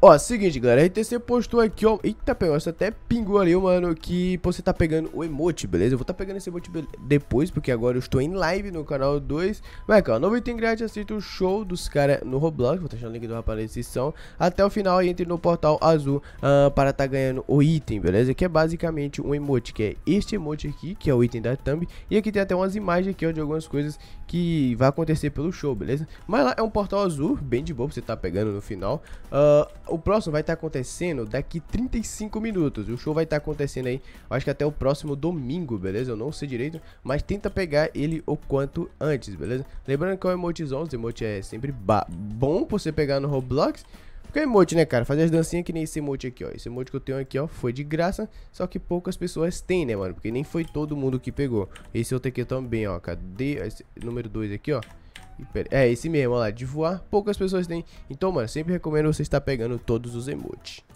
Ó, seguinte, galera, a RTC postou aqui, ó. Eita, você até pingou ali, mano, que você tá pegando o emote, beleza? Eu vou tá pegando esse emote depois, porque agora eu estou em live no canal 2. Vai, cara, novo item grátis, assista o show dos caras no Roblox. Vou tá deixar o link do rapaz na descrição. Até o final entre no portal azul uh, para tá ganhando o item, beleza? Que é basicamente um emote, que é este emote aqui, que é o item da thumb. E aqui tem até umas imagens aqui, ó, de algumas coisas que vai acontecer pelo show, beleza? Mas lá é um portal azul, bem de boa, você tá pegando no final. Uh, o próximo vai estar tá acontecendo daqui 35 minutos. O show vai estar tá acontecendo aí, acho que até o próximo domingo, beleza? Eu não sei direito, mas tenta pegar ele o quanto antes, beleza? Lembrando que é o emotezão, os emote é sempre bom pra você pegar no Roblox. Porque é emote, né, cara? Fazer as dancinhas que nem esse emote aqui, ó. Esse emote que eu tenho aqui, ó, foi de graça. Só que poucas pessoas têm, né, mano? Porque nem foi todo mundo que pegou. Esse outro aqui também, ó. Cadê? Esse número 2 aqui, ó. É, esse mesmo, olha lá, de voar, poucas pessoas têm. Então, mano, sempre recomendo você estar pegando todos os emotes.